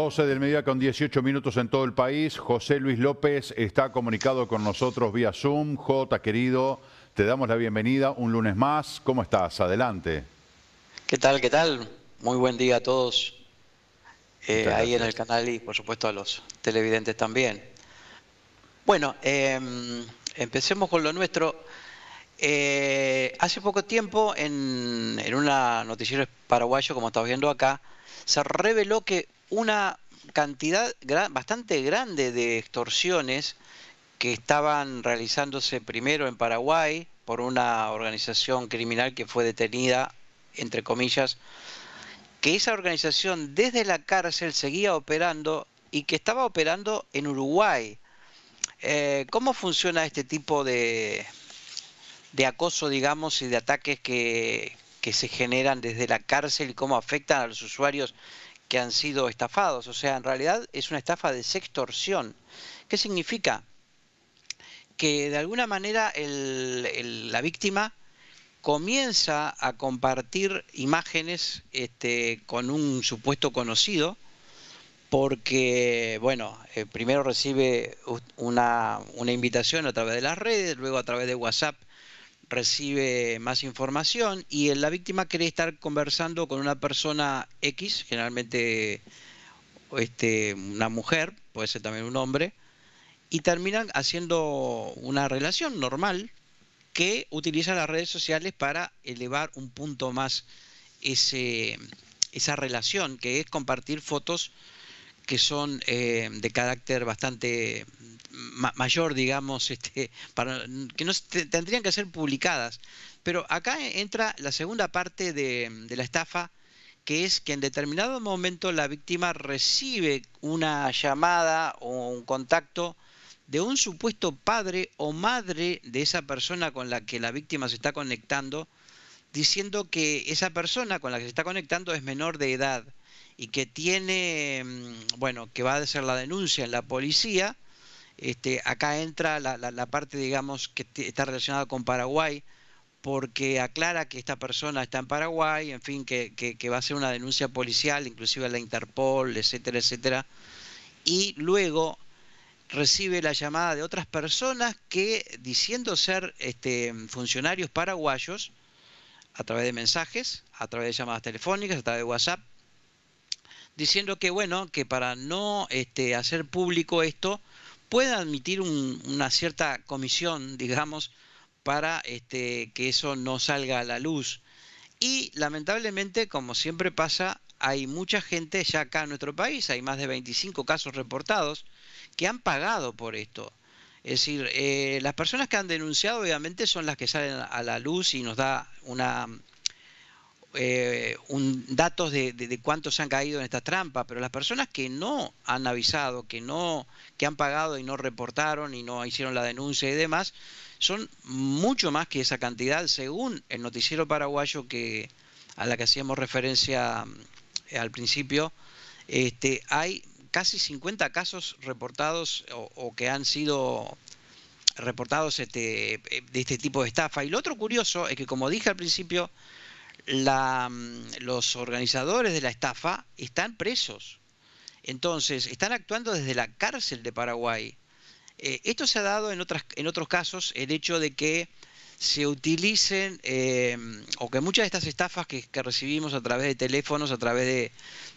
12 del mediodía con 18 minutos en todo el país. José Luis López está comunicado con nosotros vía Zoom. Jota, querido, te damos la bienvenida un lunes más. ¿Cómo estás? Adelante. ¿Qué tal? ¿Qué tal? Muy buen día a todos eh, ahí en el canal y por supuesto a los televidentes también. Bueno, em, empecemos con lo nuestro. Eh, hace poco tiempo en, una noticiero paraguayo, como estás viendo acá, se reveló que una cantidad bastante grande de extorsiones que estaban realizándose primero en Paraguay por una organización criminal que fue detenida, entre comillas, que esa organización desde la cárcel seguía operando y que estaba operando en Uruguay. Eh, ¿Cómo funciona este tipo de, acoso, digamos, y de ataques que, que se generan desde la cárcel y cómo afectan a los usuarios que han sido estafados. O sea, en realidad es una estafa de sextorsión. ¿Qué significa? Que de alguna manera la víctima comienza a compartir imágenes este, con un supuesto conocido, porque, bueno, eh, primero recibe una, una invitación a través de las redes, luego a través de WhatsApp recibe más información y la víctima quiere estar conversando con una persona X, generalmente este, una mujer, puede ser también un hombre, y terminan haciendo una relación normal que utiliza las redes sociales para elevar un punto más ese, esa relación, que es compartir fotos que son eh, de carácter bastante mayor, digamos, este, para, que no tendrían que ser publicadas. Pero acá entra la segunda parte de, de la estafa, que es que en determinado momento la víctima recibe una llamada o un contacto de un supuesto padre o madre de esa persona con la que la víctima se está conectando, diciendo que esa persona con la que se está conectando es menor de edad y que tiene, mm, bueno, que va a ser la denuncia en la policía, este, acá entra la, parte, digamos, que está relacionada con Paraguay, porque aclara que esta persona está en Paraguay, en fin, que, va a hacer una denuncia policial, inclusive a la Interpol, etcétera, etcétera. Y luego recibe la llamada de otras personas que, diciendo ser este, funcionarios paraguayos, a través de mensajes, a través de llamadas telefónicas, a través de WhatsApp, diciendo que bueno, que para no este, hacer público esto, pueda admitir una cierta comisión, digamos, para este, que eso no salga a la luz. Y lamentablemente, como siempre pasa, hay mucha gente ya acá en nuestro país, hay más de 25 casos reportados, que han pagado por esto. Es decir, eh, las personas que han denunciado obviamente son las que salen a la luz y nos da una eh, un, datos de, cuántos han caído en esta trampa, pero las personas que no han avisado, que no, que han pagado y no reportaron y no hicieron la denuncia y demás, son mucho más que esa cantidad, según el noticiero paraguayo que a la que hacíamos referencia mm, al principio, este, hay casi 50 casos reportados o, que han sido reportados este, eh, de este tipo de estafa. Y lo otro curioso es que, como dije al principio, la, mm, los organizadores de la estafa están presos. Entonces, están actuando desde la cárcel de Paraguay. Eh, esto se ha dado en, otras, en otros casos, el hecho de que se utilicen eh, o que muchas de estas estafas que, recibimos a través de teléfonos, a través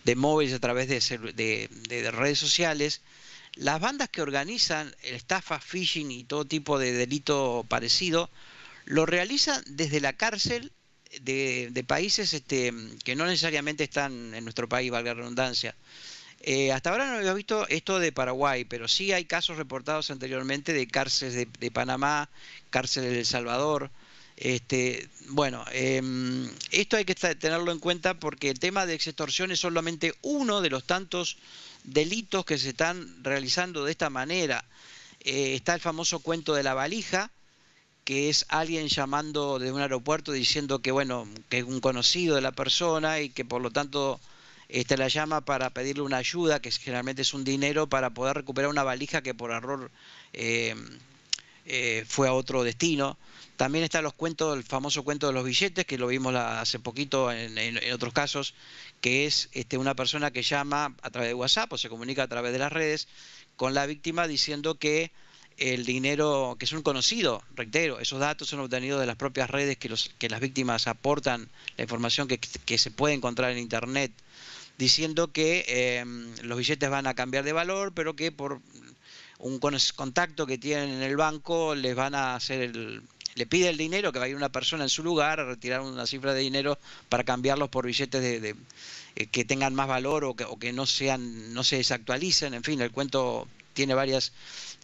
de, móviles, a través de, de, redes sociales, las bandas que organizan estafas, phishing y todo tipo de delito parecido, lo realizan desde la cárcel de, países este, que no necesariamente están en nuestro país, valga la redundancia. Eh, hasta ahora no había visto esto de Paraguay, pero sí hay casos reportados anteriormente de cárceles de, Panamá, cárceles de El Salvador. Este, bueno, em, esto hay que tenerlo en cuenta porque el tema de extorsión es solamente uno de los tantos delitos que se están realizando de esta manera. Eh, está el famoso cuento de la valija, que es alguien llamando de un aeropuerto diciendo que bueno, que es un conocido de la persona y que por lo tanto la llama para pedirle una ayuda, que generalmente es un dinero, para poder recuperar una valija que por error eh, eh, fue a otro destino. También están los cuentos, el famoso cuento de los billetes, que lo vimos hace poquito en, otros casos, que es este, una persona que llama a través de WhatsApp o se comunica a través de las redes con la víctima diciendo que el dinero, que son conocidos, reitero, esos datos son obtenidos de las propias redes que, las víctimas aportan, la información que, se puede encontrar en Internet, diciendo que em, los billetes van a cambiar de valor, pero que por un contacto que tienen en el banco les van a hacer el, le pide el dinero, que va a ir una persona en su lugar a retirar una cifra de dinero para cambiarlos por billetes de, eh, que tengan más valor o que, o que no sean, no se desactualicen, en fin, el cuento tiene varias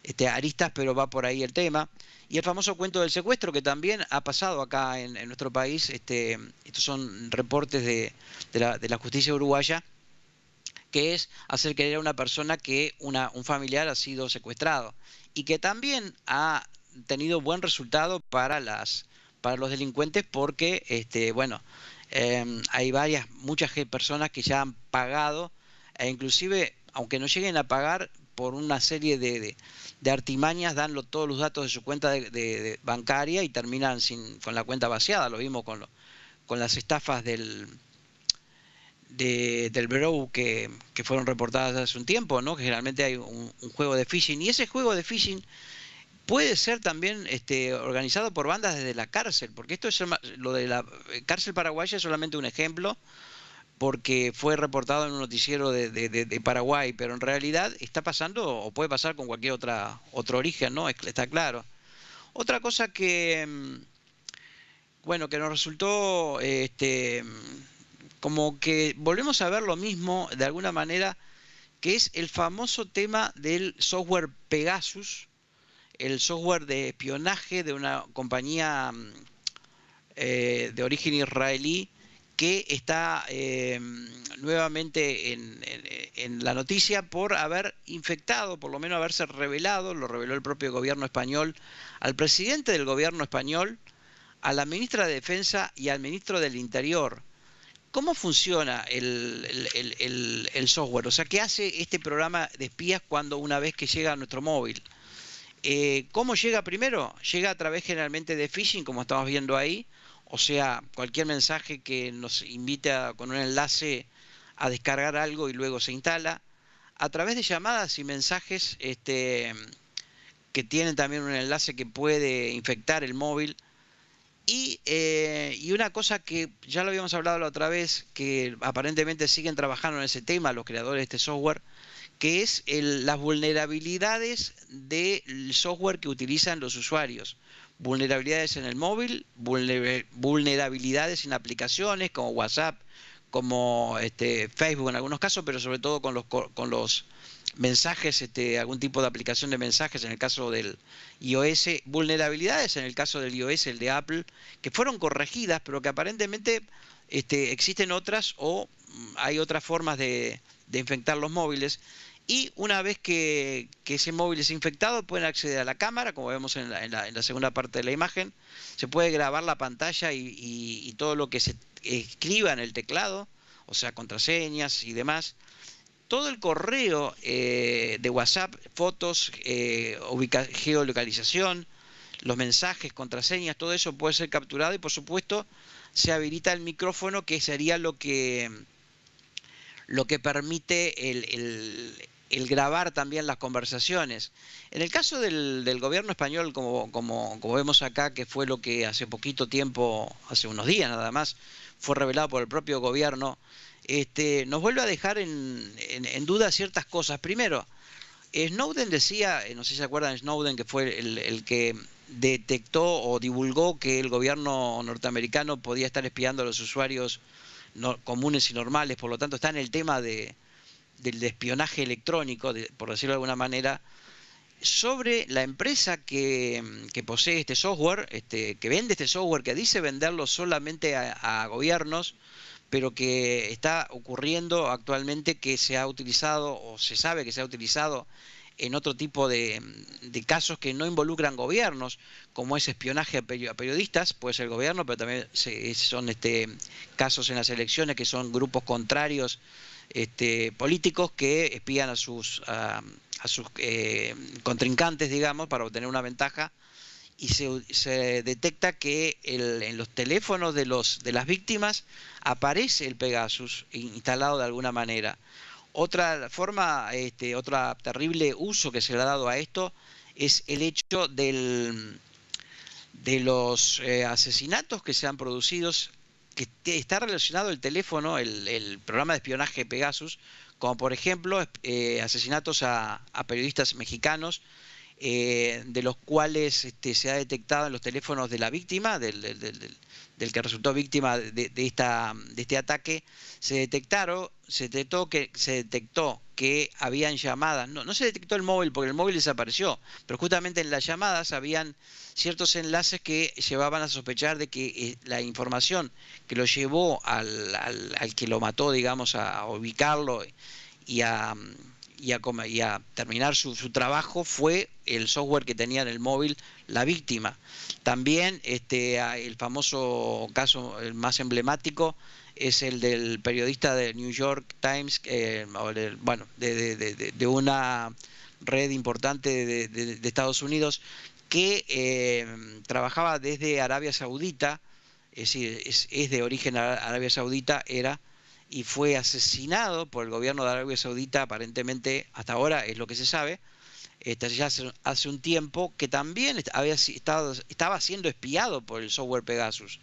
este, aristas, pero va por ahí el tema. Y el famoso cuento del secuestro, que también ha pasado acá en, nuestro país. Este, estos son reportes de, la, justicia uruguaya que es hacer querer a una persona que una, un familiar ha sido secuestrado y que también ha tenido buen resultado para las para los delincuentes porque este bueno em, hay varias muchas personas que ya han pagado e inclusive aunque no lleguen a pagar por una serie de, artimañas dan todos los datos de su cuenta de, bancaria y terminan con la cuenta vaciada. Lo vimos con, con las estafas del, del bro que, fueron reportadas hace un tiempo, ¿no? que generalmente hay un, juego de phishing. Y ese juego de phishing puede ser también este, organizado por bandas desde la cárcel, porque esto es lo de la cárcel paraguaya es solamente un ejemplo porque fue reportado en un noticiero de, Paraguay, pero en realidad está pasando o puede pasar con cualquier otra otro origen, ¿no? Está claro. Otra cosa que, mm, bueno, que nos resultó, este, mm, como que volvemos a ver lo mismo de alguna manera, que es el famoso tema del software Pegasus, el software de espionaje de una compañía mm, eh, de origen israelí que está em, nuevamente en, la noticia por haber infectado, por lo menos haberse revelado, lo reveló el propio gobierno español, al presidente del gobierno español, a la ministra de Defensa y al ministro del Interior. ¿Cómo funciona el, software? O sea, ¿qué hace este programa de espías cuando una vez que llega a nuestro móvil? Eh, ¿Cómo llega primero? Llega a través generalmente de phishing, como estamos viendo ahí, o sea, cualquier mensaje que nos invite con un enlace a descargar algo y luego se instala. A través de llamadas y mensajes este, que tienen también un enlace que puede infectar el móvil. Eh, y, una cosa que ya lo habíamos hablado la otra vez, que aparentemente siguen trabajando en ese tema los creadores de este software, que es las vulnerabilidades del software que utilizan los usuarios vulnerabilidades en el móvil, vulnerabilidades en aplicaciones como WhatsApp, como este, Facebook en algunos casos, pero sobre todo con los, con los mensajes, este, algún tipo de aplicación de mensajes en el caso del iOS, vulnerabilidades en el caso del iOS, el de Apple, que fueron corregidas, pero que aparentemente este, existen otras o mm, hay otras formas de infectar los móviles y una vez que, ese móvil es infectado pueden acceder a la cámara, como vemos en la, segunda parte de la imagen, se puede grabar la pantalla y, todo lo que se escriba en el teclado, o sea, contraseñas y demás. Todo el correo eh, de WhatsApp, fotos, eh, geolocalización, los mensajes, contraseñas, todo eso puede ser capturado y por supuesto se habilita el micrófono que sería lo que, lo que permite el el grabar también las conversaciones. En el caso del, gobierno español, como, como, vemos acá, que fue lo que hace poquito tiempo, hace unos días nada más, fue revelado por el propio gobierno, este, nos vuelve a dejar en, duda ciertas cosas. Primero, Snowden decía, eh, no sé si se acuerdan, Snowden que fue el, que detectó o divulgó que el gobierno norteamericano podía estar espiando a los usuarios comunes y normales, por lo tanto está en el tema de, del espionaje electrónico, por decirlo de alguna manera, sobre la empresa que, posee este software, este, que vende este software, que dice venderlo solamente a, gobiernos, pero que está ocurriendo actualmente que se ha utilizado o se sabe que se ha utilizado en otro tipo de, casos que no involucran gobiernos, como es espionaje a periodistas, puede ser gobierno, pero también son este, casos en las elecciones que son grupos contrarios este, políticos que espían a sus, a, sus eh, contrincantes, digamos, para obtener una ventaja y se, detecta que en los teléfonos de, los, de las víctimas aparece el Pegasus instalado de alguna manera. Otra forma, este, otro terrible uso que se le ha dado a esto es el hecho del, de los eh, asesinatos que se han producido que está relacionado el teléfono, el, programa de espionaje Pegasus, como por ejemplo eh, asesinatos a, periodistas mexicanos, eh, de los cuales este, se ha detectado en los teléfonos de la víctima, del, del, del, del que resultó víctima de, de, esta, de este ataque, se detectaron se detectó que, se detectó que habían llamadas, no, no se detectó el móvil porque el móvil desapareció, pero justamente en las llamadas habían ciertos enlaces que llevaban a sospechar de que eh, la información que lo llevó al, al, al que lo mató, digamos, a, ubicarlo y a, y a, terminar su, su, trabajo fue el software que tenía en el móvil la víctima. También este, el famoso caso el más emblemático es el del periodista del New York Times, eh, bueno, de, de, una red importante de, Estados Unidos que eh, trabajaba desde Arabia Saudita, es decir, es, de origen Arabia Saudita, era y fue asesinado por el gobierno de Arabia Saudita, aparentemente, hasta ahora es lo que se sabe, este, ya hace, un tiempo, que también había estado, estaba siendo espiado por el software Pegasus.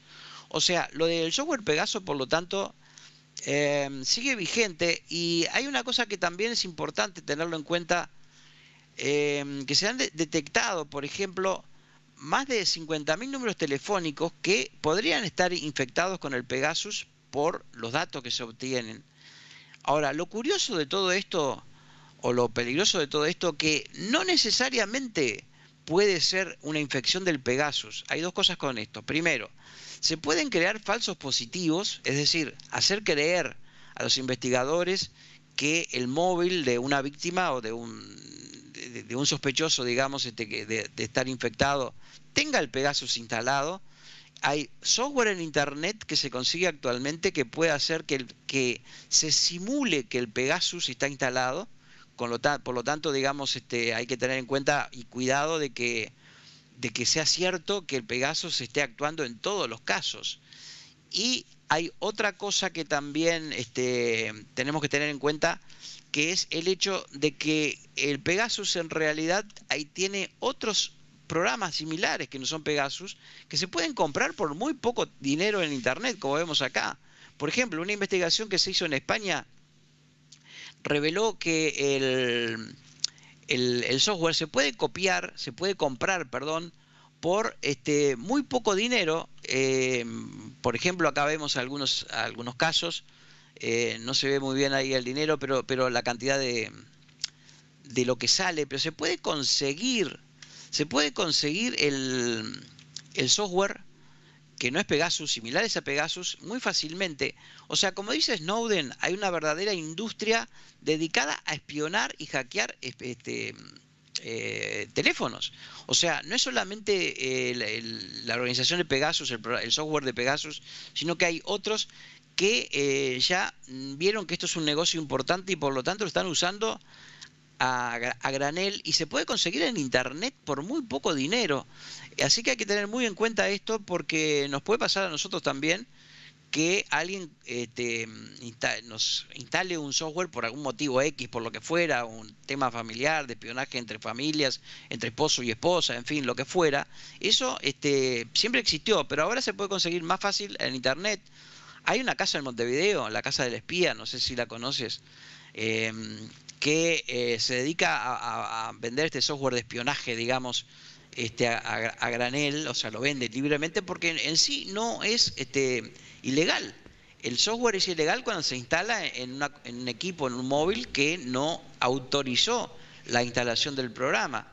O sea, lo del software Pegasus, por lo tanto, eh, sigue vigente y hay una cosa que también es importante tenerlo en cuenta, eh, que se han detectado, por ejemplo, más de 50.000 números telefónicos que podrían estar infectados con el Pegasus por los datos que se obtienen. Ahora, lo curioso de todo esto, o lo peligroso de todo esto, que no necesariamente puede ser una infección del Pegasus. Hay dos cosas con esto. Primero, se pueden crear falsos positivos, es decir, hacer creer a los investigadores que el móvil de una víctima o de un, de, un sospechoso, digamos, este, de, de estar infectado, tenga el Pegasus instalado. Hay software en Internet que se consigue actualmente que puede hacer que, que se simule que el Pegasus está instalado. Con lo por lo tanto, digamos, este, hay que tener en cuenta y cuidado de que de que sea cierto que el Pegasus se esté actuando en todos los casos. Y hay otra cosa que también este, tenemos que tener en cuenta, que es el hecho de que el Pegasus en realidad ahí tiene otros programas similares que no son Pegasus, que se pueden comprar por muy poco dinero en Internet, como vemos acá. Por ejemplo, una investigación que se hizo en España reveló que el, el, software se puede copiar, se puede comprar, perdón, por este, muy poco dinero. Eh, por ejemplo, acá vemos algunos, algunos casos, eh, no se ve muy bien ahí el dinero, pero, pero la cantidad de, de lo que sale, pero se puede conseguir, se puede conseguir el, el software que no es Pegasus, similares a Pegasus, muy fácilmente. O sea, como dice Snowden, hay una verdadera industria dedicada a espionar y hackear este, eh, teléfonos. O sea, no es solamente eh, la, organización de Pegasus, el, software de Pegasus, sino que hay otros que eh, ya vieron que esto es un negocio importante y por lo tanto lo están usando a, granel y se puede conseguir en internet por muy poco dinero. Así que hay que tener muy en cuenta esto porque nos puede pasar a nosotros también que alguien este, nos instale un software por algún motivo X, por lo que fuera, un tema familiar, de espionaje entre familias, entre esposo y esposa, en fin, lo que fuera. Eso este, siempre existió, pero ahora se puede conseguir más fácil en Internet. Hay una casa en Montevideo, la casa del espía, no sé si la conoces. Eh, que eh, se dedica a, vender este software de espionaje, digamos, este, a, granel, o sea, lo vende libremente porque en, sí no es este, ilegal. El software es ilegal cuando se instala en, en un equipo, en un móvil que no autorizó la instalación del programa.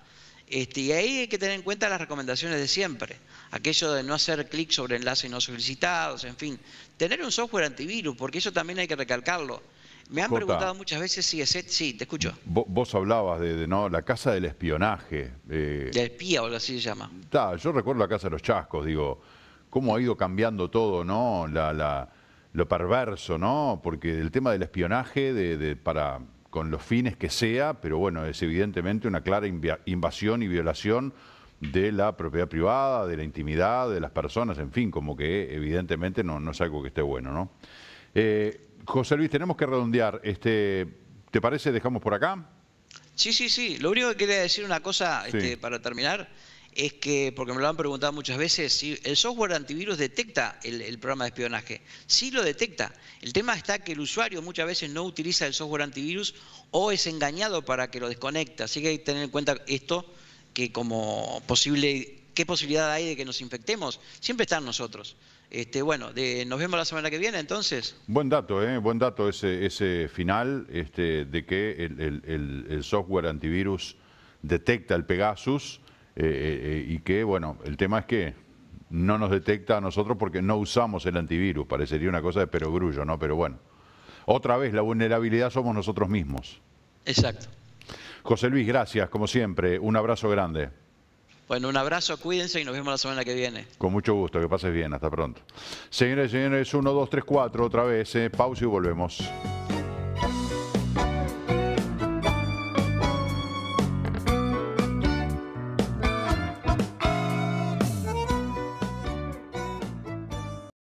Este, y ahí hay que tener en cuenta las recomendaciones de siempre, aquello de no hacer clic sobre enlaces no solicitados, en fin, tener un software antivirus, porque eso también hay que recalcarlo. Me han preguntado muchas veces si es... Sí, te escucho. Vos, hablabas de, no la casa del espionaje. Eh. La espía o algo así se llama. yo recuerdo la casa de los chascos, digo, cómo ha ido cambiando todo, ¿no? La, lo perverso, ¿no? Porque el tema del espionaje de, para con los fines que sea, pero bueno, es evidentemente una clara invasión y violación de la propiedad privada, de la intimidad de las personas, en fin, como que evidentemente no, es algo que esté bueno, ¿no? Eh, José Luis, tenemos que redondear. Este, ¿Te parece dejamos por acá? Sí, sí, sí. Lo único que quería decir una cosa este, para terminar es que, porque me lo han preguntado muchas veces, si el software antivirus detecta el, programa de espionaje. Sí lo detecta. El tema está que el usuario muchas veces no utiliza el software antivirus o es engañado para que lo desconecte. Así que hay que tener en cuenta esto, que como posible, qué posibilidad hay de que nos infectemos, siempre están nosotros. Este, bueno, de, nos vemos la semana que viene entonces. Buen dato, ¿eh? buen dato ese, final este, de que el, software antivirus detecta el Pegasus eh, eh, eh, y que, bueno, el tema es que no nos detecta a nosotros porque no usamos el antivirus. Parecería una cosa de perogrullo, ¿no? Pero bueno, otra vez la vulnerabilidad somos nosotros mismos. Exacto. José Luis, gracias, como siempre. Un abrazo grande. Bueno, un abrazo, cuídense y nos vemos la semana que viene. Con mucho gusto, que pases bien, hasta pronto. Señores y señores, 1, 2, 3, 4, otra vez, eh, pausa y volvemos.